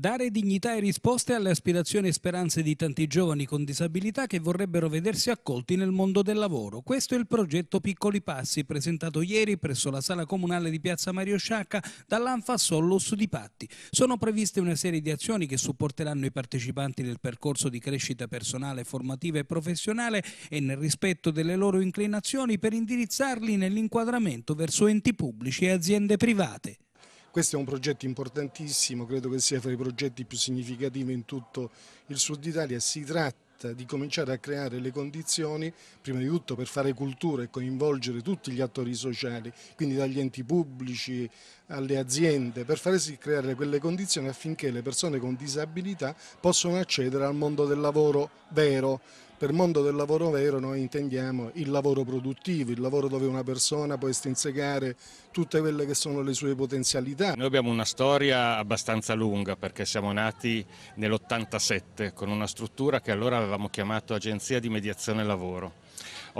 Dare dignità e risposte alle aspirazioni e speranze di tanti giovani con disabilità che vorrebbero vedersi accolti nel mondo del lavoro. Questo è il progetto Piccoli Passi, presentato ieri presso la sala comunale di Piazza Mario Sciacca dall'Anfa Sollos di Patti. Sono previste una serie di azioni che supporteranno i partecipanti nel percorso di crescita personale, formativa e professionale e nel rispetto delle loro inclinazioni per indirizzarli nell'inquadramento verso enti pubblici e aziende private. Questo è un progetto importantissimo, credo che sia fra i progetti più significativi in tutto il sud Italia. Si tratta di cominciare a creare le condizioni, prima di tutto per fare cultura e coinvolgere tutti gli attori sociali, quindi dagli enti pubblici alle aziende, per fare sì creare quelle condizioni affinché le persone con disabilità possano accedere al mondo del lavoro vero, per mondo del lavoro vero noi intendiamo il lavoro produttivo, il lavoro dove una persona può estinsegare tutte quelle che sono le sue potenzialità. Noi abbiamo una storia abbastanza lunga perché siamo nati nell'87 con una struttura che allora avevamo chiamato Agenzia di Mediazione Lavoro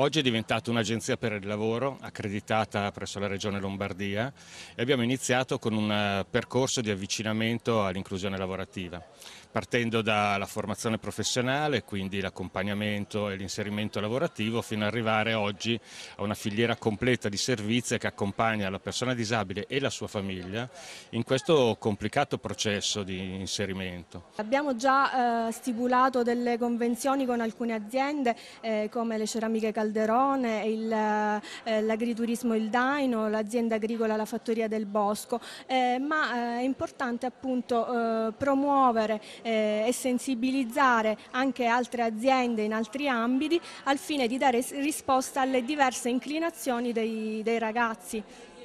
Oggi è diventata un'agenzia per il lavoro accreditata presso la Regione Lombardia e abbiamo iniziato con un eh, percorso di avvicinamento all'inclusione lavorativa partendo dalla formazione professionale, quindi l'accompagnamento e l'inserimento lavorativo, fino ad arrivare oggi a una filiera completa di servizi che accompagna la persona disabile e la sua famiglia in questo complicato processo di inserimento. Abbiamo già eh, stipulato delle convenzioni con alcune aziende eh, come le ceramiche Calderone Calderone, il, eh, l'agriturismo Il Daino, l'azienda agricola La Fattoria del Bosco, eh, ma eh, è importante appunto eh, promuovere eh, e sensibilizzare anche altre aziende in altri ambiti al fine di dare risposta alle diverse inclinazioni dei, dei ragazzi.